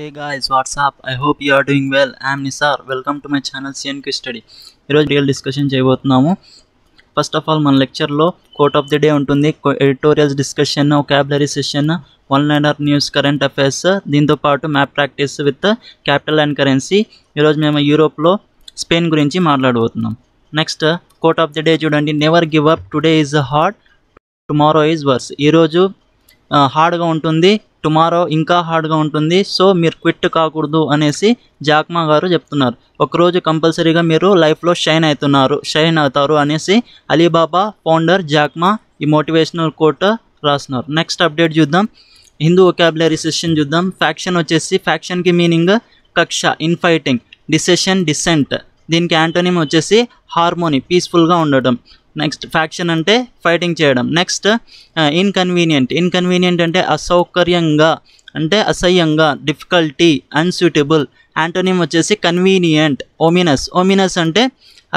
hey guys what's up I hope you are doing well I'm Nisar welcome to my channel Q study ఈరోజు real discussion చేయబోతున్నాము first of all మన లెక్చర్లో quote of the day ఉంటుంది editorials discussion vocabulary session one liner news current affairs దీంతోపాటు map practice with capital and currency ఈరోజు మేము యూరోప్లో Spain గురించి మాట్లాడబోతున్నాం next quote of the day చూడండి never give up today is hard tomorrow is worse ఈరోజు హార్డ్గా ఉంటుంది టుమారో ఇంకా హార్డ్గా ఉంటుంది సో మీరు క్విట్ కాకూడదు అనేసి జాక్మా గారు చెప్తున్నారు ఒకరోజు కంపల్సరీగా మీరు లైఫ్లో షైన్ అవుతున్నారు షైన్ అవుతారు అనేసి అలీబాబా ఫౌండర్ జాక్మా ఈ మోటివేషనల్ కోట్ రాస్తున్నారు నెక్స్ట్ అప్డేట్ చూద్దాం హిందూ ఒకాబులరీ సెషన్ చూద్దాం ఫ్యాక్షన్ వచ్చేసి ఫ్యాక్షన్కి మీనింగ్ కక్ష ఇన్ఫైటింగ్ డిసెషన్ డిసెంట్ దీనికి యాంటోనియం వచ్చేసి హార్మోని పీస్ఫుల్గా ఉండటం నెక్స్ట్ ఫ్యాక్షన్ అంటే ఫైటింగ్ చేయడం నెక్స్ట్ ఇన్కన్వీనియంట్ ఇన్కన్వీనియంట్ అంటే అసౌకర్యంగా అంటే అసహ్యంగా డిఫికల్టీ అన్సూటబుల్ యాంటోనియం వచ్చేసి కన్వీనియంట్ ఓమినస్ ఓమినస్ అంటే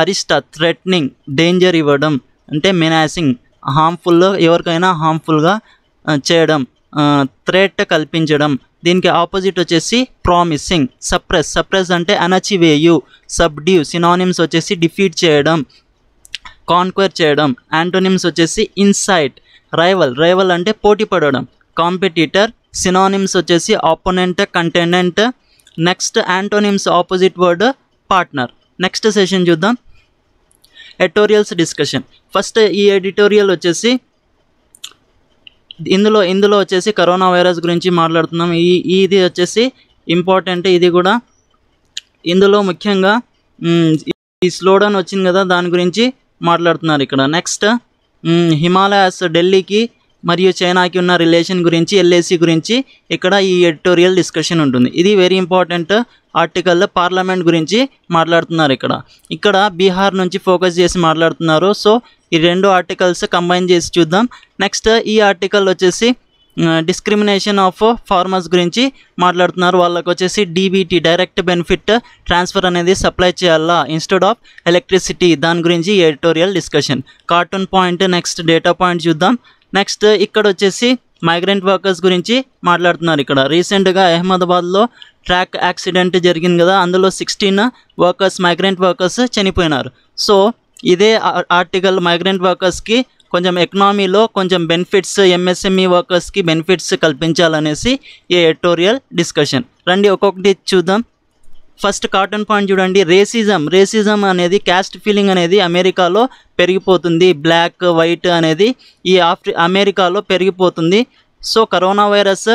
అరిష్ట థ్రెట్నింగ్ డేంజర్ ఇవ్వడం అంటే మినాసింగ్ హార్మ్ఫుల్ ఎవరికైనా హార్మ్ఫుల్గా uh, చేయడం థ్రెట్ uh, కల్పించడం దీనికి ఆపోజిట్ వచ్చేసి ప్రామిసింగ్ సప్రెస్ సప్రెస్ అంటే అనచివేయు సబ్డ్యూ సినానిమ్స్ వచ్చేసి డిఫీట్ చేయడం కాన్క్వైర్ చేయడం యాంటోనిమ్స్ వచ్చేసి ఇన్సైట్ రైవల్ రైవల్ అంటే పోటీ పడడం కాంపిటీటర్ సినానిమ్స్ వచ్చేసి opponent contender next antonyms opposite word partner next session చూద్దాం ఎడిటోరియల్స్ డిస్కషన్ ఫస్ట్ ఈ ఎడిటోరియల్ వచ్చేసి ఇందులో ఇందులో వచ్చేసి కరోనా వైరస్ గురించి మాట్లాడుతున్నాం ఈ ఇది వచ్చేసి ఇంపార్టెంట్ ఇది కూడా ఇందులో ముఖ్యంగా ఈ స్లోడౌన్ వచ్చింది కదా దాని గురించి మాట్లాడుతున్నారు ఇక్కడ నెక్స్ట్ హిమాలయాస్ ఢిల్లీకి మరియు చైనాకి ఉన్న రిలేషన్ గురించి ఎల్ఏసి గురించి ఇక్కడ ఈ ఎడిటోరియల్ డిస్కషన్ ఉంటుంది ఇది వెరీ ఇంపార్టెంట్ ఆర్టికల్ పార్లమెంట్ గురించి మాట్లాడుతున్నారు ఇక్కడ ఇక్కడ బీహార్ నుంచి ఫోకస్ చేసి మాట్లాడుతున్నారు సో ఈ రెండు ఆర్టికల్స్ కంబైన్ చేసి చూద్దాం నెక్స్ట్ ఈ ఆర్టికల్ వచ్చేసి డిస్క్రిమినేషన్ ఆఫ్ ఫార్మర్స్ గురించి మాట్లాడుతున్నారు వాళ్ళకు వచ్చేసి డీబీటీ డైరెక్ట్ బెనిఫిట్ ట్రాన్స్ఫర్ అనేది సప్లై చేయాలా ఇన్స్టెడ్ ఆఫ్ ఎలక్ట్రిసిటీ దాని గురించి editorial discussion cartoon point next data point చూద్దాం నెక్స్ట్ ఇక్కడ వచ్చేసి మైగ్రెంట్ వర్కర్స్ గురించి మాట్లాడుతున్నారు ఇక్కడ రీసెంట్గా అహ్మదాబాద్లో ట్రాక్ యాక్సిడెంట్ జరిగింది కదా అందులో సిక్స్టీన్ వర్కర్స్ మైగ్రెంట్ వర్కర్స్ చనిపోయినారు సో ఇదే ఆర్టికల్ మైగ్రెంట్ వర్కర్స్కి కొంచెం ఎకనామీలో కొంచెం బెనిఫిట్స్ ఎంఎస్ఎంఈ వర్కర్స్కి బెనిఫిట్స్ కల్పించాలనేసి ఈ ఎడిటోరియల్ డిస్కషన్ రండి ఒక్కొక్కటి చూద్దాం ఫస్ట్ కాటన్ పాయింట్ చూడండి రేసిజం రేసిజం అనేది క్యాస్ట్ ఫీలింగ్ అనేది అమెరికాలో పెరిగిపోతుంది బ్లాక్ వైట్ అనేది ఈ ఆఫ్రి అమెరికాలో పెరిగిపోతుంది సో కరోనా వైరస్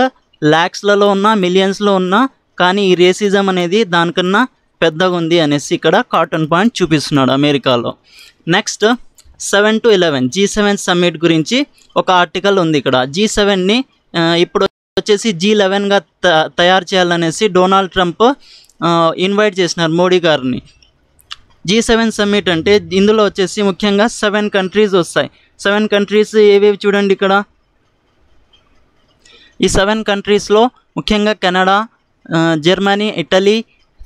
ల్యాక్స్లలో ఉన్న మిలియన్స్లో ఉన్న కానీ ఈ రేసిజం అనేది దానికన్నా పెద్దగా ఉంది అనేసి ఇక్కడ కాటన్ పాయింట్ చూపిస్తున్నాడు అమెరికాలో next seven to eleven G seven summit గురించి ఒక ఆర్టికల్ ఉంది ఇక్కడ జీ సెవెన్ని ఇప్పుడు వచ్చేసి జీ లెవెన్గా త తయారు చేయాలనేసి డొనాల్డ్ ట్రంప్ ఇన్వైట్ చేసినారు మోడీ గారిని జీ సెవెన్ సమ్మిట్ అంటే ఇందులో వచ్చేసి ముఖ్యంగా సెవెన్ కంట్రీస్ వస్తాయి సెవెన్ కంట్రీస్ ఏవేవి చూడండి ఇక్కడ ఈ సెవెన్ కంట్రీస్లో ముఖ్యంగా Canada Germany Italy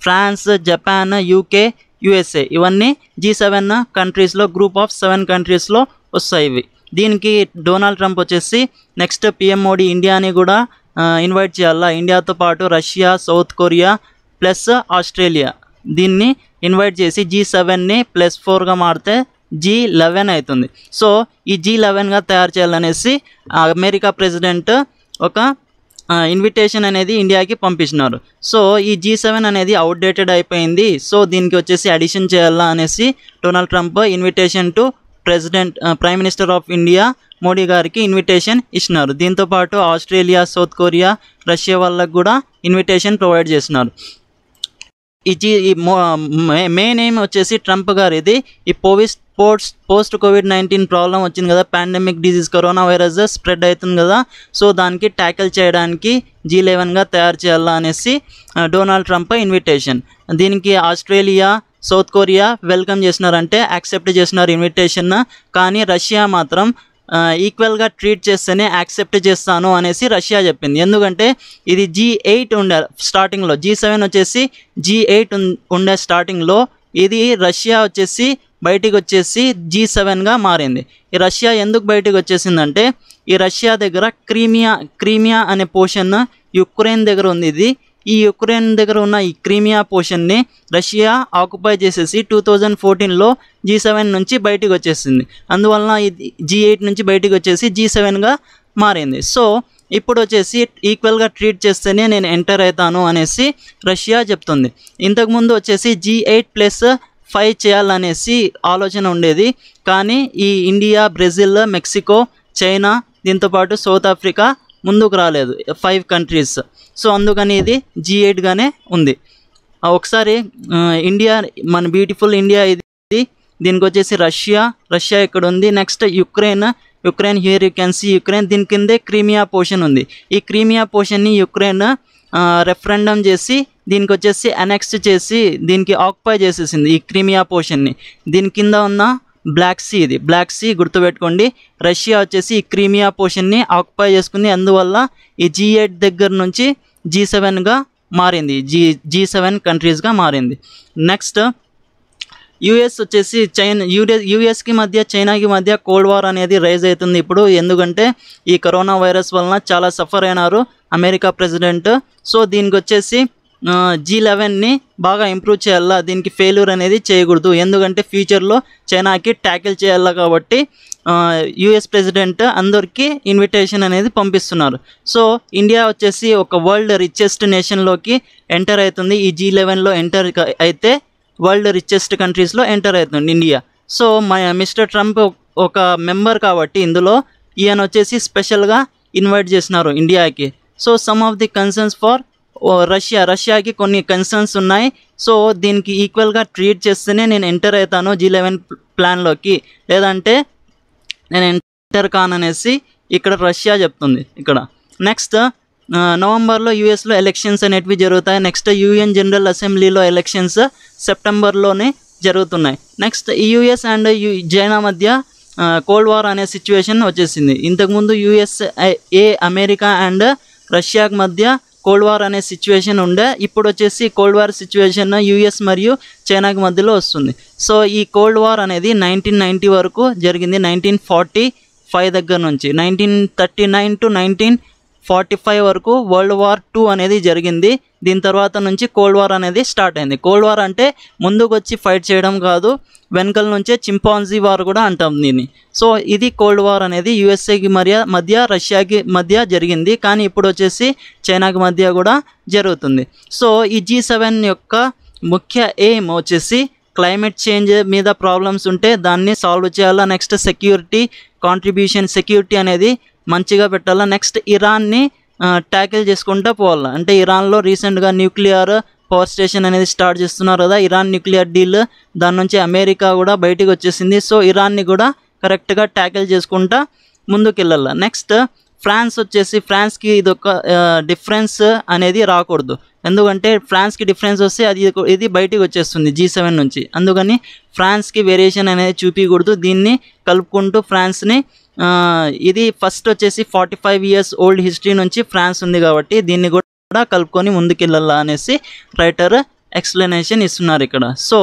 France Japan UK USA ఇవన్నీ జీ సెవెన్ కంట్రీస్లో గ్రూప్ ఆఫ్ సెవెన్ కంట్రీస్లో వస్తాయి ఇవి దీనికి డొనాల్డ్ ట్రంప్ వచ్చేసి నెక్స్ట్ పిఎం మోడీ ఇండియాని కూడా ఇన్వైట్ చేయాలా ఇండియాతో పాటు Russia South Korea plus Australia దీన్ని ఇన్వైట్ చేసి జీ సెవెన్ని ప్లస్ ఫోర్గా మారితే జీ లెవెన్ అవుతుంది సో ఈ జీ లెవెన్గా తయారు చేయాలనేసి అమెరికా ప్రెసిడెంట్ ఒక ఇన్విటేషన్ అనేది ఇండియాకి పంపించినారు సో ఈ జీ సెవెన్ అనేది అవుట్డేటెడ్ అయిపోయింది సో దీనికి వచ్చేసి అడిషన్ చేయాలా అనేసి Donald Trump invitation to president prime minister of India Modi గారికి ఇన్విటేషన్ ఇచ్చినారు దీంతోపాటు ఆస్ట్రేలియా సౌత్ కొరియా రష్యా వాళ్ళకు కూడా ఇన్విటేషన్ ప్రొవైడ్ చేసినారు ఈ జీ ఈ మే నేమ్ వచ్చేసి ట్రంప్ గారు ఇది ఈ పోవిస్ post post covid nineteen problem వచ్చింది కదా pandemic disease corona virus spread అవుతుంది కదా సో దానికి ట్యాకిల్ చేయడానికి జీ లెవెన్గా తయారు చేయాలా అనేసి డొనాల్డ్ ట్రంప్ ఇన్విటేషన్ దీనికి ఆస్ట్రేలియా సౌత్ కొరియా వెల్కమ్ చేసినారంటే యాక్సెప్ట్ చేసినారు ఇన్విటేషన్ కానీ రష్యా మాత్రం ఈక్వల్గా ట్రీట్ చేస్తేనే యాక్సెప్ట్ చేస్తాను అనేసి రష్యా చెప్పింది ఎందుకంటే ఇది జీ ఎయిట్ ఉండే స్టార్టింగ్లో జీ సెవెన్ వచ్చేసి జీ ఎయిట్ ఉండే స్టార్టింగ్లో ఇది రష్యా వచ్చేసి బయటికి వచ్చేసి జీ సెవెన్గా మారింది ఈ రష్యా ఎందుకు బయటకు వచ్చేసిందంటే ఈ రష్యా దగ్గర క్రీమియా క్రీమియా అనే పోర్షన్ యుక్రెయిన్ దగ్గర ఉంది ఇది ఈ యుక్రెయిన్ దగ్గర ఉన్న ఈ క్రీమియా పోర్షన్ని రష్యా ఆక్యుపై చేసేసి టూ థౌజండ్ ఫోర్టీన్లో జీ సెవెన్ నుంచి బయటకు వచ్చేసింది అందువలన ఇది జీ ఎయిట్ నుంచి బయటకు వచ్చేసి జీ సెవెన్గా మారింది సో ఇప్పుడు వచ్చేసి ఈక్వల్గా ట్రీట్ చేస్తేనే నేను ఎంటర్ అవుతాను అనేసి రష్యా చెప్తుంది ఇంతకుముందు వచ్చేసి జీ ఎయిట్ ప్లస్ ఫైవ్ చేయాలనేసి ఆలోచన ఉండేది కానీ ఈ ఇండియా బ్రెజిల్ మెక్సికో చైనా దీంతోపాటు సౌత్ ఆఫ్రికా ముందుకు రాలేదు ఫైవ్ కంట్రీస్ సో అందుకని ఇది జీ ఎయిట్గానే ఉంది ఒకసారి ఇండియా మన బ్యూటిఫుల్ ఇండియా ఇది దీనికి వచ్చేసి రష్యా రష్యా ఇక్కడ ఉంది next Ukraine Ukraine here you can see Ukraine దీని కిందే క్రీమియా పోషన్ ఉంది ఈ క్రీమియా పోషన్ని యుక్రెయిన్ రెఫరెండమ్ చేసి దీనికి వచ్చేసి అనెక్స్ట్ చేసి దీనికి ఆక్యుపై చేసేసింది ఈ క్రీమియా పోషన్ని దీని కింద ఉన్న బ్లాక్ సీ ఇది బ్లాక్ సీ గుర్తుపెట్టుకోండి రష్యా వచ్చేసి ఈ క్రీమియా పోర్షన్ని ఆక్యుపై చేసుకుంది అందువల్ల ఈ జీ ఎయిట్ దగ్గర నుంచి జీ సెవెన్గా మారింది జీ జీ సెవెన్ కంట్రీస్గా మారింది నెక్స్ట్ యుఎస్ వచ్చేసి చైనా యుఎస్ యుఎస్కి మధ్య చైనాకి మధ్య కోల్డ్ వార్ అనేది రైజ్ అవుతుంది ఇప్పుడు ఎందుకంటే ఈ కరోనా వైరస్ వలన చాలా సఫర్ అయినారు అమెరికా ప్రెసిడెంట్ సో దీనికి వచ్చేసి జీ లెవెన్ని బాగా ఇంప్రూవ్ చేయాలా దీనికి ఫెయిల్యూర్ అనేది చేయకూడదు ఎందుకంటే ఫ్యూచర్లో చైనాకి ట్యాకిల్ చేయాలా కాబట్టి యుఎస్ ప్రెసిడెంట్ అందరికీ ఇన్విటేషన్ అనేది పంపిస్తున్నారు సో ఇండియా వచ్చేసి ఒక వరల్డ్ రిచెస్ట్ నేషన్లోకి ఎంటర్ అవుతుంది ఈ జీ లెవెన్లో ఎంటర్ అయితే వరల్డ్ రిచెస్ట్ కంట్రీస్లో ఎంటర్ అవుతుంది ఇండియా సో మా మిస్టర్ ట్రంప్ ఒక మెంబర్ కాబట్టి ఇందులో ఈయన వచ్చేసి స్పెషల్గా ఇన్వైట్ చేసినారు ఇండియాకి so some of the concerns far Russia రష్యాకి కొన్ని కన్సర్న్స్ ఉన్నాయి సో దీనికి ఈక్వల్గా ట్రీట్ చేస్తేనే నేను ఎంటర్ అవుతాను జీ లెవెన్ ప్లాన్లోకి లేదంటే నేను ఎంటర్ కాననేసి ఇక్కడ రష్యా చెప్తుంది ఇక్కడ నెక్స్ట్ నవంబర్లో యూఎస్లో ఎలక్షన్స్ అనేటివి జరుగుతాయి నెక్స్ట్ యూఎన్ జనరల్ అసెంబ్లీలో ఎలక్షన్స్ సెప్టెంబర్లోనే జరుగుతున్నాయి నెక్స్ట్ యూఎస్ అండ్ యు చైనా మధ్య కోల్డ్ వార్ అనే సిచ్యువేషన్ వచ్చేసింది ఇంతకుముందు యూఎస్ ఏ అమెరికా అండ్ రష్యాకి మధ్య కోల్డ్ వార్ అనే సిచ్యువేషన్ ఉండే ఇప్పుడు వచ్చేసి కోల్డ్ వార్ సిచ్యువేషన్ యూఎస్ మరియు చైనాకి మధ్యలో వస్తుంది సో ఈ కోల్డ్ వార్ అనేది నైన్టీన్ నైంటీ వరకు జరిగింది నైన్టీన్ ఫార్టీ ఫైవ్ దగ్గర నుంచి nineteen thirty nine to nineteen forty five వరకు వరల్డ్ వార్ టూ అనేది జరిగింది దీని తర్వాత నుంచి కోల్డ్ వార్ అనేది స్టార్ట్ అయింది కోల్డ్ వార్ అంటే ముందుకు వచ్చి ఫైట్ చేయడం కాదు వెనకల నుంచే చింపాంజీ వార్ కూడా అంటాం దీన్ని సో ఇది కోల్డ్ వార్ అనేది యుఎస్ఏకి మధ్య మధ్య రష్యాకి మధ్య జరిగింది కానీ ఇప్పుడు వచ్చేసి చైనాకి మధ్య కూడా జరుగుతుంది సో ఈ జీ సెవెన్ యొక్క ముఖ్య ఎయిమ్ వచ్చేసి క్లైమేట్ చేంజ్ మీద ప్రాబ్లమ్స్ ఉంటే దాన్ని సాల్వ్ చేయాలా నెక్స్ట్ సెక్యూరిటీ కాంట్రిబ్యూషన్ సెక్యూరిటీ అనేది మంచిగా పెట్టాలా నెక్స్ట్ ఇరాన్ని ట్యాకిల్ చేసుకుంటా పోవాలా అంటే ఇరాన్లో రీసెంట్గా న్యూక్లియర్ పవర్ స్టేషన్ అనేది స్టార్ట్ చేస్తున్నారు కదా ఇరాన్ న్యూక్లియర్ డీల్ దాని నుంచి అమెరికా కూడా బయటకు వచ్చేసింది సో ఇరాన్ని కూడా కరెక్ట్గా ట్యాకిల్ చేసుకుంటా ముందుకెళ్ళాలి నెక్స్ట్ ఫ్రాన్స్ వచ్చేసి ఫ్రాన్స్కి ఇది ఒక డిఫరెన్స్ అనేది రాకూడదు ఎందుకంటే ఫ్రాన్స్కి డిఫరెన్స్ వస్తే అది ఇది బయటికి వచ్చేస్తుంది జీ సెవెన్ నుంచి అందుకని ఫ్రాన్స్కి వేరియేషన్ అనేది చూపించకూడదు దీన్ని కలుపుకుంటూ ఫ్రాన్స్ని ఇది ఫస్ట్ వచ్చేసి forty five years old history నుంచి ఫ్రాన్స్ ఉంది కాబట్టి దీన్ని కూడా కలుపుకొని ముందుకెళ్ళాలా అనేసి రైటర్ ఎక్స్ప్లెనేషన్ ఇస్తున్నారు ఇక్కడ సో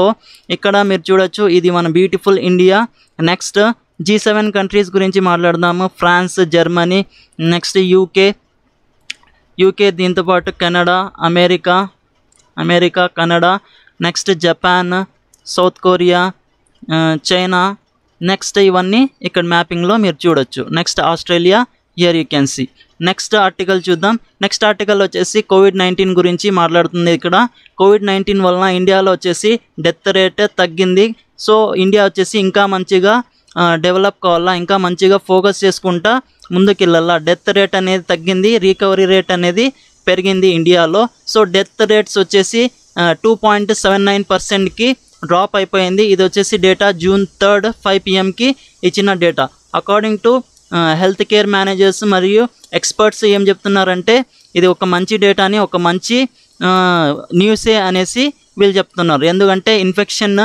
ఇక్కడ మీరు చూడొచ్చు ఇది మన beautiful India next G seven countries గురించి మాట్లాడదాము France Germany next UK UK దీంతోపాటు Canada America America Canada next Japan South Korea China next ఇవన్నీ ఇక్కడ మ్యాపింగ్లో మీరు చూడొచ్చు next Australia year you can see next article చూద్దాం నెక్స్ట్ ఆర్టికల్ వచ్చేసి కోవిడ్ నైన్టీన్ గురించి మాట్లాడుతుంది ఇక్కడ కోవిడ్ నైన్టీన్ వలన ఇండియాలో వచ్చేసి డెత్ రేట్ తగ్గింది సో ఇండియా వచ్చేసి ఇంకా మంచిగా డెవలప్ కావాలా ఇంకా మంచిగా ఫోకస్ చేసుకుంటా ముందుకెళ్ళాలా డెత్ రేట్ అనేది తగ్గింది రికవరీ రేట్ అనేది పెరిగింది ఇండియాలో సో డెత్ రేట్స్ వచ్చేసి టూ పాయింట్ సెవెన్ నైన్ పర్సెంట్కి డ్రాప్ అయిపోయింది ఇది వచ్చేసి డేటా జూన్ థర్డ్ ఫైవ్ పిఎంకి ఇచ్చిన data according to health care managers మరియు ఎక్స్పర్ట్స్ ఏం చెప్తున్నారంటే ఇది ఒక మంచి డేటాని ఒక మంచి న్యూసే అనేసి వీళ్ళు చెప్తున్నారు ఎందుకంటే ఇన్ఫెక్షన్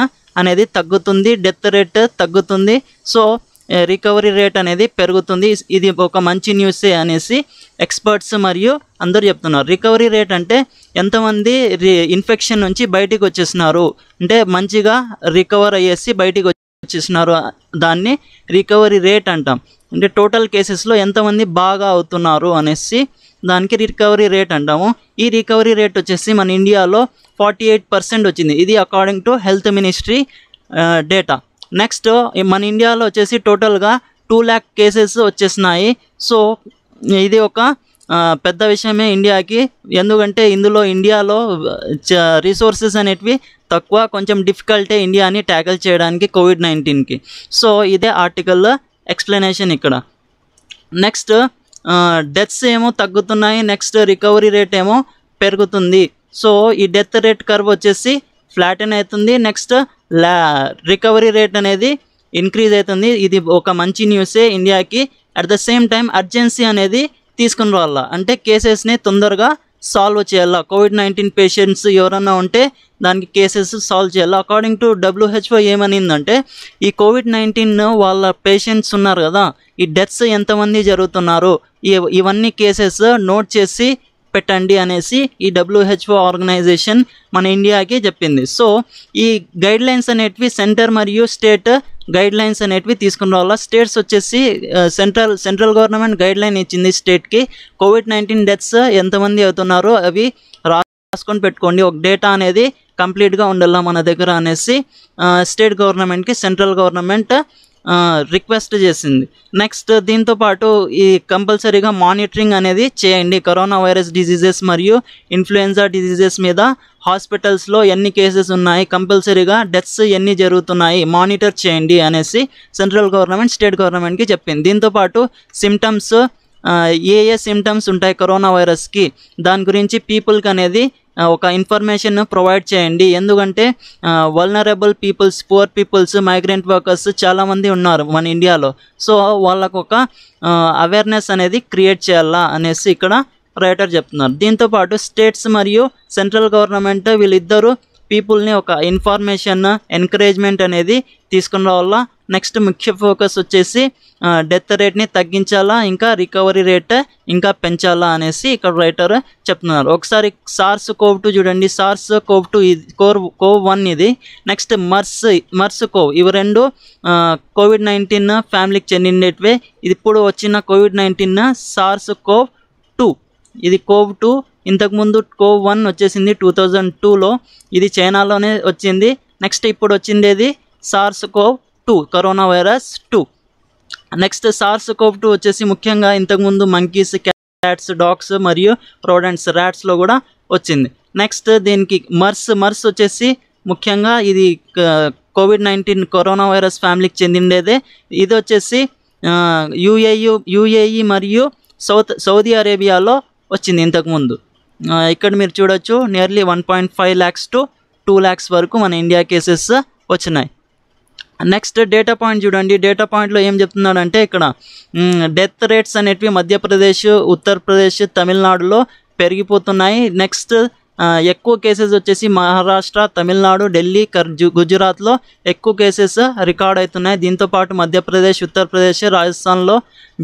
అనేది తగ్గుతుంది డెత్ రేట్ తగ్గుతుంది సో రికవరీ రేట్ అనేది పెరుగుతుంది ఇది ఒక మంచి న్యూసే అనేసి ఎక్స్పర్ట్స్ మరియు అందరూ చెప్తున్నారు రికవరీ రేట్ అంటే ఎంతమంది ఇన్ఫెక్షన్ నుంచి బయటికి వచ్చేసినారు అంటే మంచిగా రికవర్ అయ్యేసి బయటికి వచ్చేసినారు దాన్ని రికవరీ రేట్ అంటాం అంటే టోటల్ కేసెస్లో ఎంతమంది బాగా అవుతున్నారు అనేసి దానికి రికవరీ రేట్ అంటాము ఈ రికవరీ రేట్ వచ్చేసి మన ఇండియాలో ఫార్టీ ఎయిట్ పర్సెంట్ వచ్చింది ఇది according to health ministry data next మన ఇండియాలో వచ్చేసి టోటల్గా టూ ల్యాక్ కేసెస్ వచ్చేసినాయి సో ఇది ఒక పెద్ద విషయమే ఇండియాకి ఎందుకంటే ఇందులో ఇండియాలో రిసోర్సెస్ అనేటివి తక్కువ కొంచెం డిఫికల్టే ఇండియాని ట్యాకిల్ చేయడానికి కోవిడ్ నైన్టీన్కి సో ఇదే ఆర్టికల్ ఎక్స్ప్లెనేషన్ ఇక్కడ నెక్స్ట్ డెత్స్ ఏమో తగ్గుతున్నాయి నెక్స్ట్ రికవరీ రేట్ ఏమో పెరుగుతుంది సో ఈ డెత్ రేట్ కర్వ్ వచ్చేసి ఫ్లాటన్ అవుతుంది నెక్స్ట్ లా రికవరీ రేట్ అనేది ఇంక్రీజ్ అవుతుంది ఇది ఒక మంచి న్యూసే ఇండియాకి at the same time urgency అనేది తీసుకుని రావాలా అంటే కేసెస్ని తొందరగా సాల్వ్ చేయాలా కోవిడ్ నైన్టీన్ పేషెంట్స్ ఎవరన్నా ఉంటే దానికి కేసెస్ సాల్వ్ చేయాలి అకార్డింగ్ టు డబ్ల్యూహెచ్ఓ ఏమనిందంటే ఈ కోవిడ్ నైన్టీన్ వాళ్ళ పేషెంట్స్ ఉన్నారు కదా ఈ డెత్స్ ఎంతమంది జరుగుతున్నారు ఇవన్నీ కేసెస్ నోట్ చేసి పెట్టండి అనేసి ఈ డబ్ల్యూహెచ్ఓ ఆర్గనైజేషన్ మన ఇండియాకి చెప్పింది సో ఈ గైడ్ లైన్స్ అనేటివి సెంటర్ మరియు స్టేట్ గైడ్ లైన్స్ అనేటివి తీసుకుని రావాలి స్టేట్స్ వచ్చేసి central central government guideline ఇచ్చింది స్టేట్కి కోవిడ్ నైన్టీన్ డెత్స్ ఎంతమంది అవుతున్నారో అవి రాసుకొని పెట్టుకోండి ఒక డేటా అనేది కంప్లీట్గా ఉండాలా మన దగ్గర అనేసి స్టేట్ గవర్నమెంట్కి సెంట్రల్ గవర్నమెంట్ రిక్వెస్ట్ చేసింది నెక్స్ట్ దీంతో పాటు ఈ కంపల్సరీగా మానిటరింగ్ అనేది చేయండి కరోనా వైరస్ డిజీజెస్ మరియు ఇన్ఫ్లుయెన్జా డిజీజెస్ మీద హాస్పిటల్స్లో ఎన్ని కేసెస్ ఉన్నాయి కంపల్సరీగా డెత్స్ ఎన్ని జరుగుతున్నాయి మానిటర్ చేయండి అనేసి సెంట్రల్ గవర్నమెంట్ స్టేట్ గవర్నమెంట్కి చెప్పింది దీంతోపాటు సిమ్టమ్స్ ఏ ఏ సిమ్టమ్స్ ఉంటాయి కరోనా వైరస్కి దాని గురించి పీపుల్కి అనేది ఒక ఇన్ఫర్మేషన్ ప్రొవైడ్ చేయండి ఎందుకంటే vulnerable peoples poor peoples migrant workers చాలామంది ఉన్నారు మన ఇండియాలో సో వాళ్ళకు ఒక అవేర్నెస్ అనేది క్రియేట్ చేయాలా అనేసి ఇక్కడ రైటర్ చెప్తున్నారు దీంతోపాటు స్టేట్స్ మరియు సెంట్రల్ గవర్నమెంట్ వీళ్ళిద్దరూ పీపుల్ని ఒక ఇన్ఫర్మేషన్ ఎంకరేజ్మెంట్ అనేది తీసుకున్న వల్ల నెక్స్ట్ ముఖ్య ఫోకస్ వచ్చేసి డెత్ రేట్ని తగ్గించాలా ఇంకా రికవరీ రేట్ ఇంకా పెంచాలా అనేసి ఇక్కడ రైటర్ చెప్తున్నారు ఒకసారి సార్స్ కోవ్ టూ చూడండి సార్స్ కోవ్ టూ ఇది కోర్ కోవ్ వన్ ఇది నెక్స్ట్ మర్స్ మర్స్ కోవ్ ఇవి రెండు కోవిడ్ నైన్టీన్ ఫ్యామిలీకి చెందినట్వే ఇప్పుడు వచ్చిన COVID nineteen SARS CoV two ఇది కోవ్ టూ ఇంతకుముందు కోవ్ వన్ వచ్చేసింది టూ థౌజండ్ టూలో ఇది చైనాలోనే వచ్చింది నెక్స్ట్ ఇప్పుడు వచ్చిండేది SARS CoV two corona virus two next SARS CoV two వచ్చేసి ముఖ్యంగా ఇంతకుముందు మంకీస్ క్యాట్స్ డాగ్స్ మరియు రోడెంట్స్ ర్యాట్స్లో కూడా వచ్చింది నెక్స్ట్ దీనికి మర్స్ మర్స్ వచ్చేసి ముఖ్యంగా ఇది కోవిడ్ నైన్టీన్ కరోనా వైరస్ ఫ్యామిలీకి చెందిండేదే ఇది వచ్చేసి యుఏయు యుఏఈ మరియు సౌత్ సౌదీ అరేబియాలో వచ్చింది ఇంతకుముందు ఇక్కడ మీరు చూడొచ్చు nearly one point five lakhs to two lakhs వరకు మన ఇండియా కేసెస్ వచ్చినాయి నెక్స్ట్ డేటా పాయింట్ చూడండి డేటా పాయింట్లో ఏం చెప్తున్నాడంటే ఇక్కడ డెత్ రేట్స్ అనేటివి మధ్యప్రదేశ్ ఉత్తరప్రదేశ్ తమిళనాడులో పెరిగిపోతున్నాయి నెక్స్ట్ ఎక్కువ కేసెస్ వచ్చేసి మహారాష్ట్ర తమిళనాడు ఢిల్లీ గుజరాత్లో ఎక్కువ కేసెస్ రికార్డ్ అవుతున్నాయి దీంతోపాటు మధ్యప్రదేశ్ ఉత్తరప్రదేశ్ రాజస్థాన్లో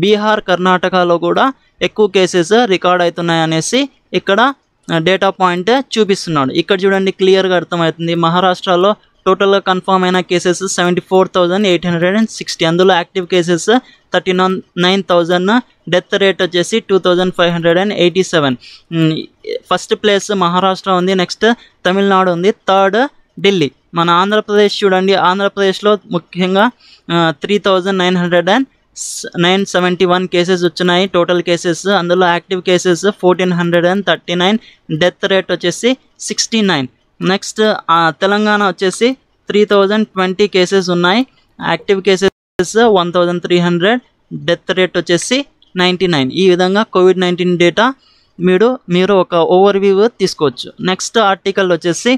బీహార్ కర్ణాటకలో కూడా ఎక్కువ కేసెస్ రికార్డ్ అవుతున్నాయి అనేసి ఇక్కడ డేటా పాయింట్ చూపిస్తున్నాడు ఇక్కడ చూడండి క్లియర్గా అర్థమవుతుంది మహారాష్ట్రలో టోటల్గా కన్ఫర్మ్ అయిన cases seventy four thousand eight hundred and sixty అందులో active cases thirty nine nine thousand death rate వచ్చేసి two thousand five hundred and eighty seven first place Maharashtra ఉంది నెక్స్ట్ తమిళనాడు ఉంది థర్డ్ ఢిల్లీ మన ఆంధ్రప్రదేశ్ చూడండి ఆంధ్రప్రదేశ్లో ముఖ్యంగా three thousand nine hundred and nine seventy one cases వచ్చినాయి total cases అందులో active cases fourteen hundred and thirty nine death rate వచ్చేసి sixty nine next Telangana వచ్చేసి త్రీ థౌజండ్ ట్వంటీ కేసెస్ ఉన్నాయి active cases one thousand three hundred death rate వచ్చేసి ninety nine ఈ విధంగా COVID nineteen data మీరు మీరు ఒక ఓవర్ వ్యూ తీసుకోవచ్చు నెక్స్ట్ ఆర్టికల్ వచ్చేసి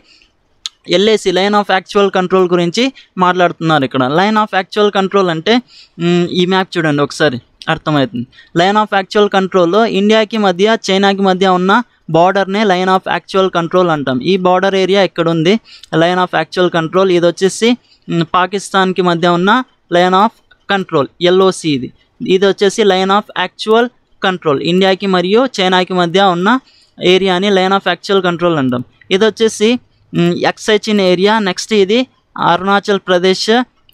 LAC line of actual control గురించి మాట్లాడుతున్నారు ఇక్కడ లైన్ ఆఫ్ యాక్చువల్ కంట్రోల్ అంటే ఈ మ్యాప్ చూడండి ఒకసారి అర్థమవుతుంది లైన్ ఆఫ్ యాక్చువల్ కంట్రోల్లో ఇండియాకి మధ్య చైనాకి మధ్య ఉన్న బార్డర్నే లైన్ ఆఫ్ యాక్చువల్ కంట్రోల్ అంటాం ఈ బార్డర్ ఏరియా ఎక్కడుంది లైన్ ఆఫ్ యాక్చువల్ కంట్రోల్ ఇది వచ్చేసి పాకిస్తాన్కి మధ్య ఉన్న లైన్ ఆఫ్ కంట్రోల్ ఎల్ఓసి ఇది ఇది వచ్చేసి లైన్ ఆఫ్ యాక్చువల్ కంట్రోల్ ఇండియాకి మరియు చైనాకి మధ్య ఉన్న ఏరియాని లైన్ ఆఫ్ యాక్చువల్ కంట్రోల్ అంటాం ఇది వచ్చేసి ఎక్సైచిన్ ఏరియా నెక్స్ట్ ఇది అరుణాచల్ ప్రదేశ్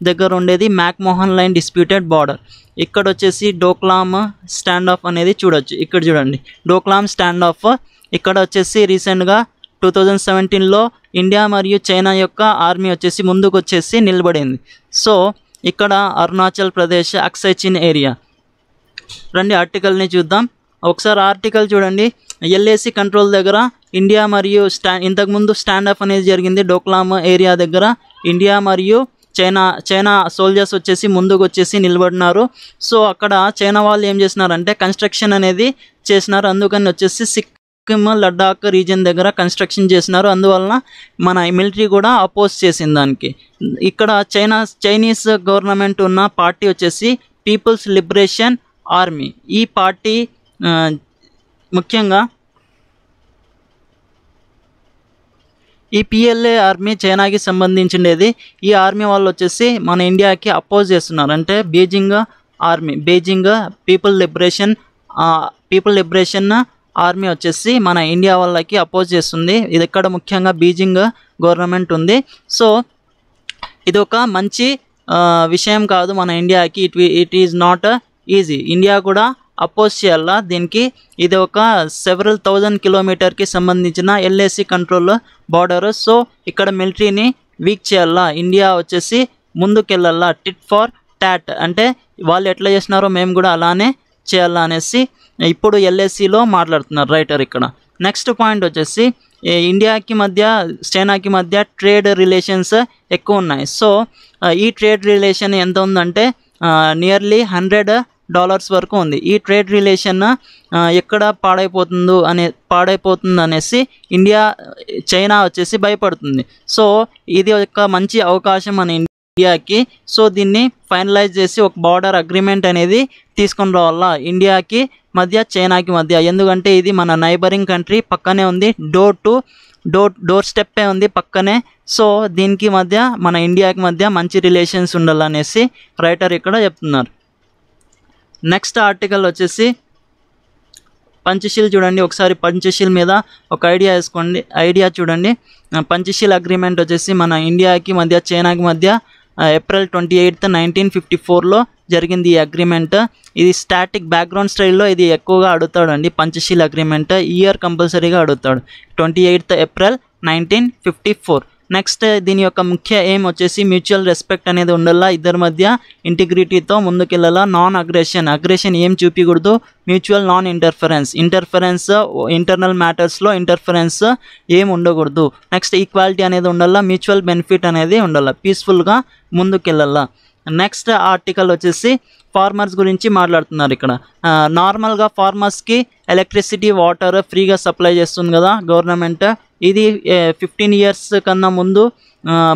దగ్గర ఉండేది McMahon line disputed border ఇక్కడ వచ్చేసి డోక్లామ్ స్టాండ్ ఆఫ్ అనేది చూడొచ్చు ఇక్కడ చూడండి డోక్లామ్ స్టాండ్ ఆఫ్ ఇక్కడ వచ్చేసి రీసెంట్గా టూ థౌజండ్ సెవెంటీన్లో ఇండియా మరియు చైనా యొక్క ఆర్మీ వచ్చేసి ముందుకు వచ్చేసి నిలబడింది సో ఇక్కడ అరుణాచల్ ప్రదేశ్ అక్సై చిన్ ఏరియా రండి ఆర్టికల్ని చూద్దాం ఒకసారి ఆర్టికల్ చూడండి ఎల్ఏసి కంట్రోల్ దగ్గర ఇండియా మరియు స్టా ఇంతకుముందు స్టాండ్ అప్ అనేది జరిగింది డోక్లామ్ ఏరియా దగ్గర ఇండియా మరియు చైనా చైనా సోల్జర్స్ వచ్చేసి ముందుకు వచ్చేసి నిలబడినారు సో అక్కడ చైనా వాళ్ళు ఏం చేసినారంటే కన్స్ట్రక్షన్ అనేది చేసినారు అందుకని వచ్చేసి సిక్కిం లడ్డాఖ్ రీజియన్ దగ్గర కన్స్ట్రక్షన్ చేసినారు అందువలన మన మిలిటరీ కూడా అపోజ్ చేసింది దానికి ఇక్కడ చైనా చైనీస్ గవర్నమెంట్ ఉన్న పార్టీ వచ్చేసి పీపుల్స్ లిబరేషన్ ఆర్మీ ఈ పార్టీ ముఖ్యంగా ఈ పిఎల్ఏ ఆర్మీ చైనాకి సంబంధించినది ఈ ఆర్మీ వాళ్ళు వచ్చేసి మన ఇండియాకి అపోజ్ చేస్తున్నారు అంటే Beijing army Beijing people liberation people liberation army వచ్చేసి మన ఇండియా వాళ్ళకి అపోజ్ చేస్తుంది ఇది ఇక్కడ ముఖ్యంగా బీజింగ్ గవర్నమెంట్ ఉంది సో ఇది ఒక మంచి విషయం కాదు మన ఇండియాకి it it is not easy India కూడా అపోజ్ చేయాలా దీనికి ఇది ఒక సెవెరల్ థౌజండ్ కిలోమీటర్కి సంబంధించిన ఎల్ఏసి కంట్రోల్ బార్డర్ సో ఇక్కడ మిలిటరీని వీక్ చేయాలా ఇండియా వచ్చేసి ముందుకెళ్ళాలా టిట్ ఫార్ ట్యాట్ అంటే వాళ్ళు ఎట్లా చేసినారో మేము కూడా అలానే చేయాలా అనేసి ఇప్పుడు ఎల్ఏసీలో మాట్లాడుతున్నారు రైటర్ ఇక్కడ నెక్స్ట్ పాయింట్ వచ్చేసి ఇండియాకి మధ్య చైనాకి మధ్య ట్రేడ్ రిలేషన్స్ ఎక్కువ ఉన్నాయి సో ఈ ట్రేడ్ రిలేషన్ ఎంత ఉందంటే నియర్లీ హండ్రెడ్ డాలర్స్ వరకు ఉంది ఈ ట్రేడ్ రిలేషన్ ఎక్కడ పాడైపోతుందో అనే పాడైపోతుంది అనేసి ఇండియా చైనా వచ్చేసి భయపడుతుంది సో ఇది ఒక మంచి అవకాశం అని ఇండియాకి సో దీన్ని ఫైనలైజ్ చేసి ఒక బార్డర్ అగ్రిమెంట్ అనేది తీసుకొని రావాల ఇండియాకి మధ్య చైనాకి మధ్య ఎందుకంటే ఇది మన నైబరింగ్ కంట్రీ పక్కనే ఉంది డోర్ టు డోర్ డోర్ స్టెప్పే ఉంది పక్కనే సో దీనికి మధ్య మన ఇండియాకి మధ్య మంచి రిలేషన్స్ ఉండాలనేసి రైటర్ ఇక్కడ చెప్తున్నారు నెక్స్ట్ ఆర్టికల్ వచ్చేసి పంచశీల్ చూడండి ఒకసారి పంచశీల్ మీద ఒక ఐడియా వేసుకోండి ఐడియా చూడండి పంచశీల్ అగ్రిమెంట్ వచ్చేసి మన ఇండియాకి మధ్య చైనాకి మధ్య April twenty eighth nineteen fifty ఫోర్లో జరిగింది ఈ అగ్రిమెంట్ ఇది స్టాటిక్ బ్యాక్గ్రౌండ్ స్టైల్లో ఇది ఎక్కువగా అడుగుతాడండి పంచశీల్ అగ్రిమెంట్ ఇయర్ కంపల్సరీగా అడుగుతాడు twenty eighth April nineteen fifty four next దీని యొక్క ముఖ్య ఎయిమ్ వచ్చేసి మ్యూచువల్ రెస్పెక్ట్ అనేది ఉండాలా ఇద్దరి మధ్య ఇంటిగ్రిటీతో ముందుకెళ్ళాలా నాన్ అగ్రెషన్ అగ్రెషన్ ఏం చూపించకూడదు mutual non interference interference internal మ్యాటర్స్లో ఇంటర్ఫరెన్స్ ఏం ఉండకూడదు నెక్స్ట్ ఈక్వాలిటీ అనేది ఉండాలా మ్యూచువల్ బెనిఫిట్ అనేది ఉండాలా పీస్ఫుల్గా ముందుకెళ్ళాలా నెక్స్ట్ ఆర్టికల్ వచ్చేసి ఫార్మర్స్ గురించి మాట్లాడుతున్నారు ఇక్కడ నార్మల్గా ఫార్మర్స్కి ఎలక్ట్రిసిటీ వాటర్ ఫ్రీగా సప్లై చేస్తుంది కదా గవర్నమెంట్ ఇది ఫిఫ్టీన్ ఇయర్స్ కన్నా ముందు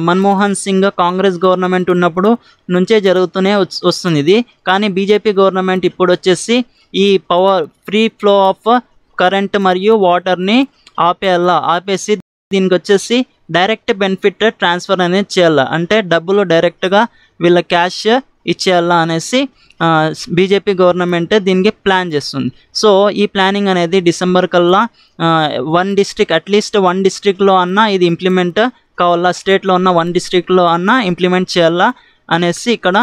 మన్మోహన్ సింగ్ కాంగ్రెస్ గవర్నమెంట్ ఉన్నప్పుడు నుంచే జరుగుతూనే వస్తుంది ఇది కానీ బీజేపీ గవర్నమెంట్ ఇప్పుడు వచ్చేసి ఈ power free flow of current మరియు వాటర్ని ఆపేలా ఆపేసి దీనికి వచ్చేసి డైరెక్ట్ బెనిఫిట్ ట్రాన్స్ఫర్ అనేది చేయాలా అంటే డబ్బులు డైరెక్ట్గా వీళ్ళ క్యాష్ ఇచ్చేయాలా అనేసి బీజేపీ గవర్నమెంట్ దీనికి ప్లాన్ చేస్తుంది సో ఈ ప్లానింగ్ అనేది డిసెంబర్ కల్లా వన్ డిస్టిక్ అట్లీస్ట్ వన్ డిస్ట్రిక్ట్లో అన్నా ఇది ఇంప్లిమెంట్ కావాలా స్టేట్లో ఉన్న వన్ డిస్టిక్లో అన్నా ఇంప్లిమెంట్ చేయాలా అనేసి ఇక్కడ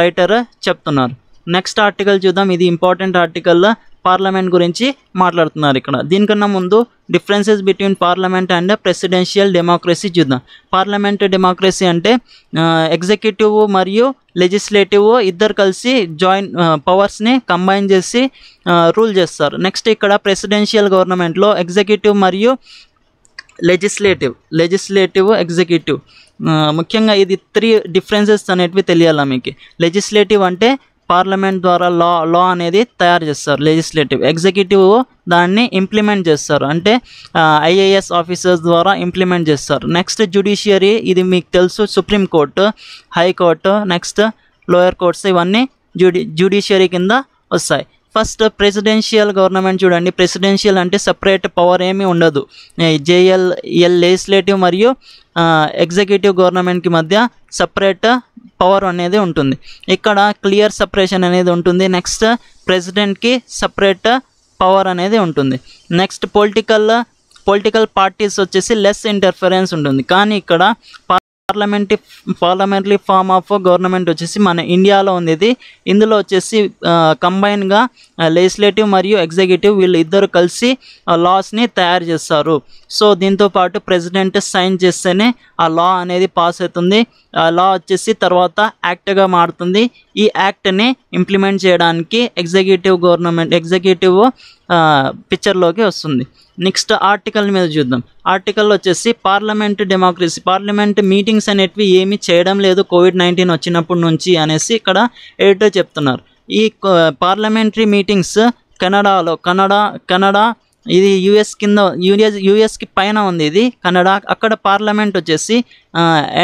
రైటర్ చెప్తున్నారు నెక్స్ట్ ఆర్టికల్ చూద్దాం ఇది ఇంపార్టెంట్ ఆర్టికల్ పార్లమెంట్ గురించి మాట్లాడుతున్నారు ఇక్కడ దీనికన్నా ముందు differences between parliament and presidential democracy చూద్దాం పార్లమెంట్ డెమోక్రసీ అంటే ఎగ్జిక్యూటివ్ మరియు లెజిస్లేటివ్ ఇద్దరు కలిసి జాయిన్ పవర్స్ని కంబైన్ చేసి రూల్ చేస్తారు నెక్స్ట్ ఇక్కడ ప్రెసిడెన్షియల్ గవర్నమెంట్లో ఎగ్జిక్యూటివ్ మరియు లెజిస్లేటివ్ లెజిస్లేటివ్ ఎగ్జిక్యూటివ్ ముఖ్యంగా ఇది త్రీ డిఫరెన్సెస్ అనేటివి తెలియాలా మీకు లెజిస్లేటివ్ అంటే పార్లమెంట్ ద్వారా లా లా అనేది తయారు చేస్తారు లెజిస్లేటివ్ ఎగ్జిక్యూటివ్ దాన్ని ఇంప్లిమెంట్ చేస్తారు అంటే ఐఏఎస్ ఆఫీసర్స్ ద్వారా ఇంప్లిమెంట్ చేస్తారు నెక్స్ట్ జ్యుడిషియరీ ఇది మీకు తెలుసు supreme court high court next lower courts ఇవన్నీ జ్యుడి జ్యుడిషియరీ కింద వస్తాయి ఫస్ట్ ప్రెసిడెన్షియల్ గవర్నమెంట్ చూడండి ప్రెసిడెన్షియల్ అంటే సపరేట్ పవర్ ఏమీ ఉండదు జేఎల్ ఎల్ లెజిస్లేటివ్ మరియు ఎగ్జిక్యూటివ్ గవర్నమెంట్కి మధ్య సపరేట్ పవర్ అనేది ఉంటుంది ఇక్కడ క్లియర్ సపరేషన్ అనేది ఉంటుంది నెక్స్ట్ ప్రెసిడెంట్కి సపరేట్ పవర్ అనేది ఉంటుంది నెక్స్ట్ పొలిటికల్ పొలిటికల్ పార్టీస్ వచ్చేసి లెస్ ఇంటర్ఫరెన్స్ ఉంటుంది కానీ ఇక్కడ parliamentary parliamentary form of government వచ్చేసి మన ఇండియాలో ఉంది ఇది ఇందులో వచ్చేసి కంబైన్గా లెజిస్లేటివ్ మరియు ఎగ్జిక్యూటివ్ వీళ్ళు ఇద్దరు కలిసి లాస్ని తయారు చేస్తారు సో దీంతోపాటు ప్రెసిడెంట్ సైన్ చేస్తేనే ఆ లా అనేది పాస్ అవుతుంది లా వచ్చేసి తర్వాత యాక్ట్గా మారుతుంది ఈ యాక్ట్ని ఇంప్లిమెంట్ చేయడానికి ఎగ్జిక్యూటివ్ గవర్నమెంట్ ఎగ్జిక్యూటివ్ పిక్చర్లోకి వస్తుంది నెక్స్ట్ ఆర్టికల్ మీద చూద్దాం ఆర్టికల్ వచ్చేసి పార్లమెంట్ డెమోక్రసీ పార్లమెంట్ మీటింగ్స్ అనేటివి ఏమీ చేయడం లేదు కోవిడ్ నైన్టీన్ వచ్చినప్పటి నుంచి అనేసి ఇక్కడ ఎడిటర్ చెప్తున్నారు ఈ పార్లమెంటరీ మీటింగ్స్ కెనడాలో కన్నడ కెనడా ఇది యుఎస్ కింద యూనియస్ యుఎస్కి పైన ఉంది ఇది కన్నడ అక్కడ పార్లమెంట్ వచ్చేసి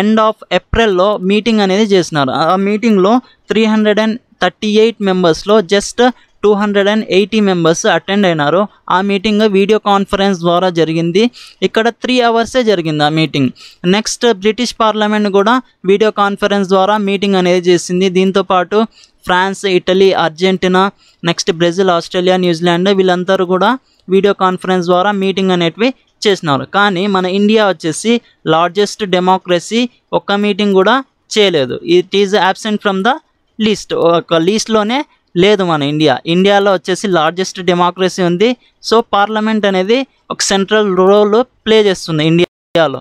ఎండ్ ఆఫ్ ఏప్రిల్లో మీటింగ్ అనేది చేసినారు ఆ మీటింగ్లో three hundred and thirty eight మెంబర్స్లో just two hundred and eighty members attend అయినారు ఆ మీటింగ్ వీడియో కాన్ఫరెన్స్ ద్వారా జరిగింది ఇక్కడ త్రీ అవర్సే జరిగింది ఆ మీటింగ్ నెక్స్ట్ బ్రిటిష్ పార్లమెంట్ కూడా వీడియో కాన్ఫరెన్స్ ద్వారా మీటింగ్ అనేది చేసింది దీంతోపాటు France Italy Argentina next Brazil Australia New Zealand వీళ్ళందరూ కూడా వీడియో కాన్ఫరెన్స్ ద్వారా మీటింగ్ అనేటివి చేసినారు కానీ మన ఇండియా వచ్చేసి లార్జెస్ట్ డెమోక్రసీ ఒక్క మీటింగ్ కూడా చేయలేదు it is absent from the list ఒక లిస్ట్లోనే లేదు మన ఇండియా ఇండియాలో వచ్చేసి లార్జెస్ట్ డెమోక్రసీ ఉంది సో పార్లమెంట్ అనేది ఒక సెంట్రల్ రోల్ ప్లే చేస్తుంది ఇండియాలో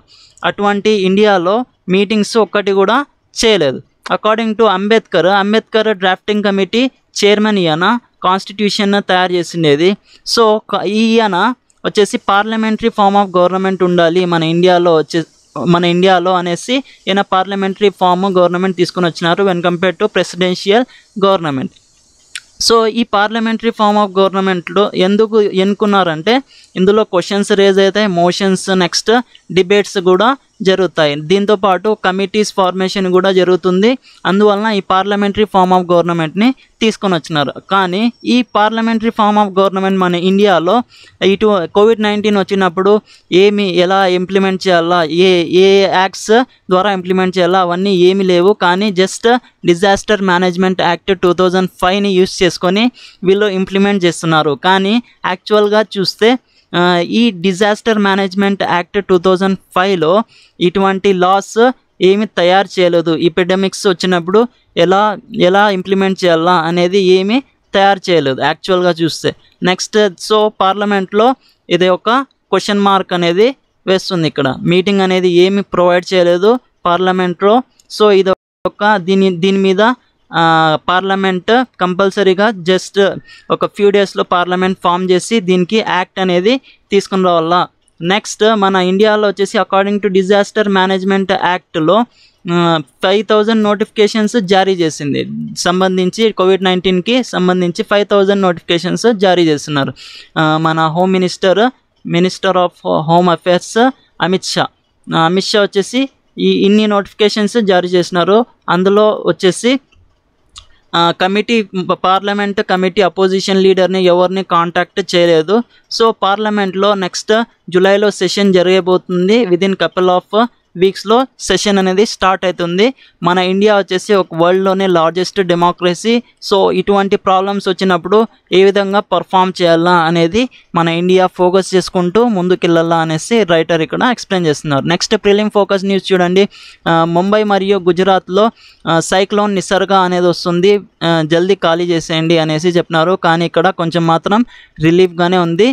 అటువంటి ఇండియాలో మీటింగ్స్ ఒక్కటి కూడా చేయలేదు according to Ambedkar Ambedkar drafting committee chairman ఈయన కాన్స్టిట్యూషన్ తయారు చేసిండేది సో ఈయన వచ్చేసి పార్లమెంటరీ ఫామ్ ఆఫ్ గవర్నమెంట్ ఉండాలి మన ఇండియాలో వచ్చే మన ఇండియాలో అనేసి ఈయన పార్లమెంటరీ ఫామ్ గవర్నమెంట్ తీసుకుని వచ్చినారు when compare to presidential government so ఈ పార్లమెంటరీ ఫామ్ ఆఫ్ గవర్నమెంట్లో ఎందుకు ఎన్నుకున్నారంటే ఇందులో క్వశ్చన్స్ రేజ్ అవుతాయి మోషన్స్ నెక్స్ట్ డిబేట్స్ కూడా జరుగుతాయి దీంతోపాటు కమిటీస్ ఫార్మేషన్ కూడా జరుగుతుంది అందువలన ఈ పార్లమెంటరీ ఫామ్ ఆఫ్ గవర్నమెంట్ని తీసుకొని వచ్చినారు కానీ ఈ పార్లమెంటరీ ఫామ్ ఆఫ్ గవర్నమెంట్ మన ఇండియాలో ఇటు కోవిడ్ నైన్టీన్ వచ్చినప్పుడు ఏమి ఎలా ఇంప్లిమెంట్ చేయాలా ఏ ఏ యాక్ట్స్ ద్వారా ఇంప్లిమెంట్ చేయాలా అవన్నీ ఏమి లేవు కానీ just disaster management act two thousand ఫైవ్ని యూస్ చేసుకొని వీళ్ళు ఇంప్లిమెంట్ చేస్తున్నారు కానీ యాక్చువల్గా చూస్తే ఈ disaster management act two thousand ఫైవ్లో ఇటువంటి లాస్ ఏమి తయారు చేయలేదు ఎపిడెమిక్స్ వచ్చినప్పుడు ఎలా ఎలా ఇంప్లిమెంట్ చేయాలా అనేది ఏమి తయారు చేయలేదు యాక్చువల్గా చూస్తే నెక్స్ట్ సో పార్లమెంట్లో ఇది ఒక క్వశ్చన్ మార్క్ అనేది వేస్తుంది ఇక్కడ మీటింగ్ అనేది ఏమి ప్రొవైడ్ చేయలేదు పార్లమెంట్లో సో ఇది ఒక దీని దీని మీద పార్లమెంట్ కంపల్సరీగా జస్ట్ ఒక ఫ్యూ డేస్లో పార్లమెంట్ ఫామ్ చేసి దీనికి యాక్ట్ అనేది తీసుకుని రావాలా నెక్స్ట్ మన ఇండియాలో వచ్చేసి అకార్డింగ్ టు డిజాస్టర్ మేనేజ్మెంట్ యాక్ట్లో ఫైవ్ థౌజండ్ నోటిఫికేషన్స్ జారీ చేసింది సంబంధించి కోవిడ్ నైన్టీన్కి సంబంధించి ఫైవ్ థౌజండ్ నోటిఫికేషన్స్ జారీ చేస్తున్నారు మన home minister minister of home affairs Amit Shah Amit Shah వచ్చేసి ఈ ఇన్ని నోటిఫికేషన్స్ జారీ చేసినారు అందులో వచ్చేసి కమిటీ పార్లమెంట్ కమిటీ అపోజిషన్ లీడర్ని ఎవరిని కాంటాక్ట్ చేయలేదు సో పార్లమెంట్లో నెక్స్ట్ జూలైలో సెషన్ జరగబోతుంది విదిన్ కపుల్ ఆఫ్ వీక్స్లో సెషన్ అనేది స్టార్ట్ అవుతుంది మన ఇండియా వచ్చేసి ఒక వరల్డ్లోనే లార్జెస్ట్ డెమోక్రసీ సో ఇటువంటి ప్రాబ్లమ్స్ వచ్చినప్పుడు ఏ విధంగా పర్ఫామ్ చేయాలా అనేది మన ఇండియా ఫోకస్ చేసుకుంటూ ముందుకెళ్ళాలా అనేసి రైటర్ ఇక్కడ ఎక్స్ప్లెయిన్ చేస్తున్నారు నెక్స్ట్ ప్రిలిం ఫోకస్ న్యూస్ చూడండి ముంబై మరియు గుజరాత్లో సైక్లోన్ నిసర్గ అనేది వస్తుంది జల్దీ ఖాళీ చేసేయండి అనేసి చెప్పినారు కానీ ఇక్కడ కొంచెం మాత్రం రిలీఫ్గానే ఉంది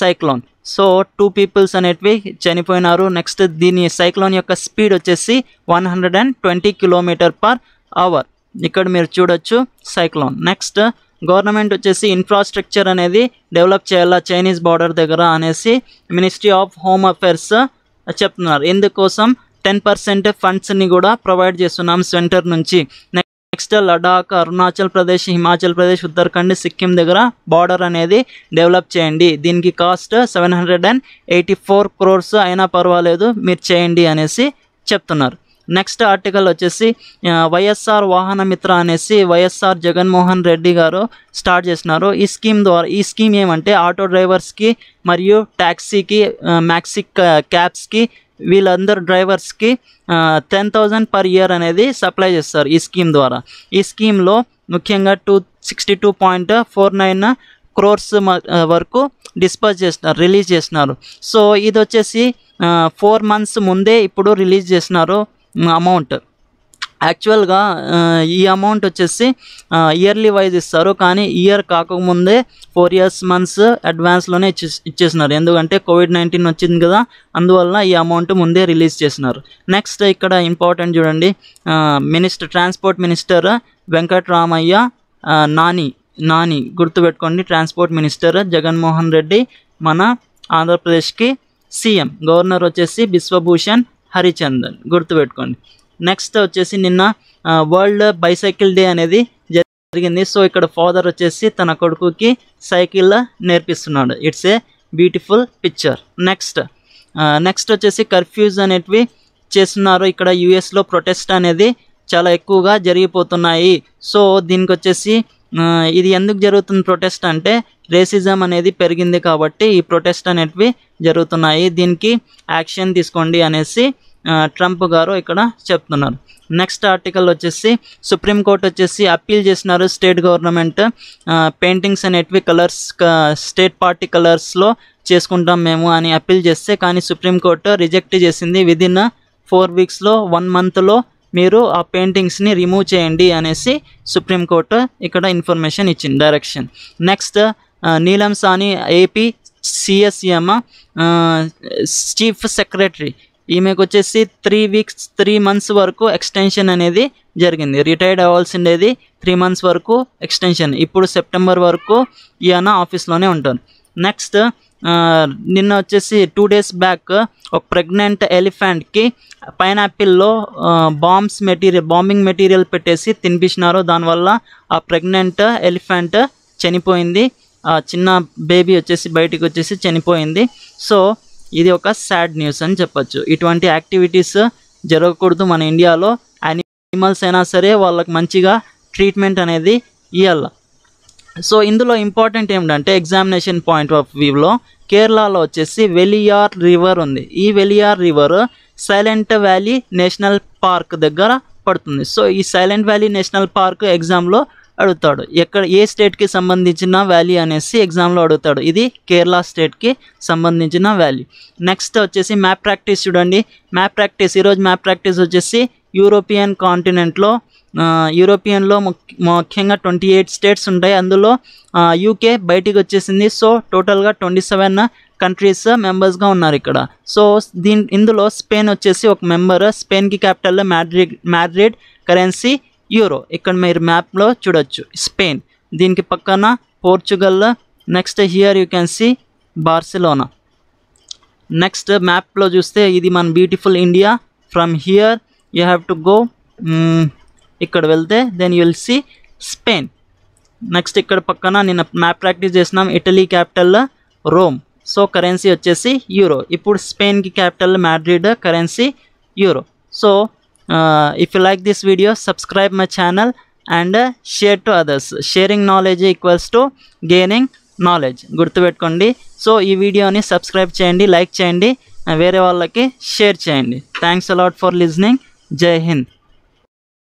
సైక్లోన్ సో టూ పీపుల్స్ అనేటివి చనిపోయినారు నెక్స్ట్ దీని సైక్లోన్ యొక్క స్పీడ్ వచ్చేసి one hundred and twenty kilometer per hour ఇక్కడ మీరు చూడొచ్చు సైక్లోన్ నెక్స్ట్ గవర్నమెంట్ వచ్చేసి ఇన్ఫ్రాస్ట్రక్చర్ అనేది డెవలప్ చేయాలా చైనీస్ బార్డర్ దగ్గర అనేసి మినిస్ట్రీ ఆఫ్ హోమ్ అఫేర్స్ చెప్తున్నారు ఇందుకోసం టెన్ పర్సెంట్ ఫండ్స్ని కూడా ప్రొవైడ్ చేస్తున్నాం సెంటర్ నుంచి నెక్స్ట్ లడాక్ అరుణాచల్ ప్రదేశ్ హిమాచల్ ప్రదేశ్ ఉత్తరాఖండ్ సిక్కిం దగ్గర బార్డర్ అనేది డెవలప్ చేయండి దీనికి cost seven hundred and eighty four crores అయినా పర్వాలేదు మీరు చేయండి అనేసి చెప్తున్నారు నెక్స్ట్ ఆర్టికల్ వచ్చేసి వైఎస్ఆర్ వాహన మిత్ర అనేసి వైఎస్ఆర్ జగన్మోహన్ రెడ్డి గారు స్టార్ట్ చేసినారు ఈ స్కీమ్ ద్వారా ఈ స్కీమ్ ఏమంటే ఆటో డ్రైవర్స్కి మరియు ట్యాక్సీకి మ్యాక్సీ క్యాబ్స్కి వీళ్ళందరు డ్రైవర్స్కి టెన్ థౌజండ్ పర్ ఇయర్ అనేది సప్లై చేస్తారు ఈ స్కీమ్ ద్వారా ఈ స్కీమ్లో ముఖ్యంగా two sixty two point four nine crores వరకు డిస్పోజ్ చేస్తున్నారు రిలీజ్ చేసినారు సో ఇది వచ్చేసి ఫోర్ మంత్స్ ముందే ఇప్పుడు రిలీజ్ చేసినారు అమౌంట్ యాక్చువల్గా ఈ అమౌంట్ వచ్చేసి ఇయర్లీ వైజ్ ఇస్తారు కానీ ఇయర్ కాకముందే ఫోర్ ఇయర్స్ మంత్స్ అడ్వాన్స్లోనే ఇచ్చే ఇచ్చేసినారు ఎందుకంటే కోవిడ్ నైన్టీన్ వచ్చింది కదా అందువల్ల ఈ అమౌంట్ ముందే రిలీజ్ చేసినారు నెక్స్ట్ ఇక్కడ ఇంపార్టెంట్ చూడండి minister transport minister Venkatramaiah Nani Nani గుర్తుపెట్టుకోండి ట్రాన్స్పోర్ట్ మినిస్టర్ జగన్మోహన్ రెడ్డి మన ఆంధ్రప్రదేశ్కి సీఎం గవర్నర్ వచ్చేసి బిశ్వభూషణ్ హరిచందన్ గుర్తుపెట్టుకోండి నెక్స్ట్ వచ్చేసి నిన్న వరల్డ్ బైసైకిల్ డే అనేది జరిగింది సో ఇక్కడ ఫాదర్ వచ్చేసి తన కొడుకుకి సైకిల్ నేర్పిస్తున్నాడు it's a beautiful picture next next వచ్చేసి కర్ఫ్యూజ్ అనేటివి చేస్తున్నారు ఇక్కడ యుఎస్లో ప్రొటెస్ట్ అనేది చాలా ఎక్కువగా జరిగిపోతున్నాయి సో దీనికి వచ్చేసి ఇది ఎందుకు జరుగుతుంది ప్రొటెస్ట్ అంటే రేసిజం అనేది పెరిగింది కాబట్టి ఈ ప్రొటెస్ట్ అనేటివి జరుగుతున్నాయి దీనికి యాక్షన్ తీసుకోండి అనేసి ట్రంప్ గారు ఇక్కడ చెప్తున్నారు నెక్స్ట్ ఆర్టికల్ వచ్చేసి సుప్రీంకోర్టు వచ్చేసి అప్పీల్ చేసినారు స్టేట్ గవర్నమెంట్ పెయింటింగ్స్ అనేటివి కలర్స్ స్టేట్ పార్టీ కలర్స్లో చేసుకుంటాం మేము అని అప్పీల్ చేస్తే కానీ సుప్రీంకోర్టు రిజెక్ట్ చేసింది విదిన్ ఫోర్ వీక్స్లో వన్ మంత్లో మీరు ఆ పెయింటింగ్స్ని రిమూవ్ చేయండి అనేసి సుప్రీంకోర్టు ఇక్కడ ఇన్ఫర్మేషన్ ఇచ్చింది డైరెక్షన్ నెక్స్ట్ నీలం సాని ఏపీ సిఎస్ఎమ్ చీఫ్ సెక్రటరీ ఈమెకు వచ్చేసి త్రీ వీక్స్ త్రీ మంత్స్ వరకు ఎక్స్టెన్షన్ అనేది జరిగింది రిటైర్డ్ అవ్వాల్సిండేది త్రీ మంత్స్ వరకు ఎక్స్టెన్షన్ ఇప్పుడు సెప్టెంబర్ వరకు ఈయన ఆఫీస్లోనే ఉంటుంది నెక్స్ట్ నిన్న వచ్చేసి టూ డేస్ బ్యాక్ ఒక ప్రెగ్నెంట్ ఎలిఫెంట్కి పైనాపిల్లో బాంబ్స్ మెటీరియల్ బాంబింగ్ మెటీరియల్ పెట్టేసి తినిపించినారు దానివల్ల ఆ ప్రెగ్నెంట్ ఎలిఫెంట్ చనిపోయింది ఆ చిన్న బేబీ వచ్చేసి బయటికి వచ్చేసి చనిపోయింది సో ఇది ఒక సాడ్ న్యూస్ అని చెప్పచ్చు ఇటువంటి యాక్టివిటీస్ జరగకూడదు మన ఇండియాలో యానిమల్స్ అయినా సరే వాళ్ళకి మంచిగా ట్రీట్మెంట్ అనేది ఇవ్వాలి సో ఇందులో ఇంపార్టెంట్ ఏమిటంటే ఎగ్జామినేషన్ పాయింట్ ఆఫ్ వ్యూలో కేరళలో వచ్చేసి వెలియార్ రివర్ ఉంది ఈ Velliyar river Silent Valley National Park దగ్గర పడుతుంది సో ఈ సైలెంట్ వ్యాలీ నేషనల్ పార్క్ ఎగ్జామ్లో అడుగుతాడు ఎక్కడ ఏ స్టేట్కి సంబంధించిన వ్యాలీ అనేసి ఎగ్జామ్లో అడుగుతాడు ఇది కేరళ స్టేట్కి సంబంధించిన వ్యాలీ నెక్స్ట్ వచ్చేసి మ్యాప్ ప్రాక్టీస్ చూడండి మ్యాప్ ప్రాక్టీస్ ఈరోజు మ్యాప్ ప్రాక్టీస్ వచ్చేసి యూరోపియన్ కాంటినెంట్లో యూరోపియన్లో ముఖ్యంగా ట్వంటీ ఎయిట్ స్టేట్స్ ఉంటాయి అందులో యూకే బయటికి వచ్చేసింది సో టోటల్గా ట్వంటీ సెవెన్ కంట్రీస్ మెంబర్స్గా ఉన్నారు ఇక్కడ సో దీని ఇందులో స్పెయిన్ వచ్చేసి ఒక మెంబర్ స్పెయిన్కి capital Madrid Madrid currency euro ఇక్కడ మీరు మ్యాప్లో చూడొచ్చు స్పెయిన్ దీనికి పక్కన Portugal next here you can see Barcelona next మ్యాప్లో చూస్తే ఇది మన beautiful India from here you have to go ఇక్కడ వెళ్తే then you'll see Spain next ఇక్కడ పక్కన నిన్న మ్యాప్ ప్రాక్టీస్ చేసినాం Italy capital Rome so currency వచ్చేసి యూరో ఇప్పుడు స్పెయిన్కి capital Madrid currency euro so if uh, you like this video subscribe my channel and share to others sharing knowledge equals to gaining knowledge గుర్తుపెట్టుకోండి so ఈ వీడియోని subscribe చేయండి like చేయండి వేరే వాళ్ళకి షేర్ చేయండి థ్యాంక్స్ అలాట్ ఫర్ లిజనింగ్ జై హింద్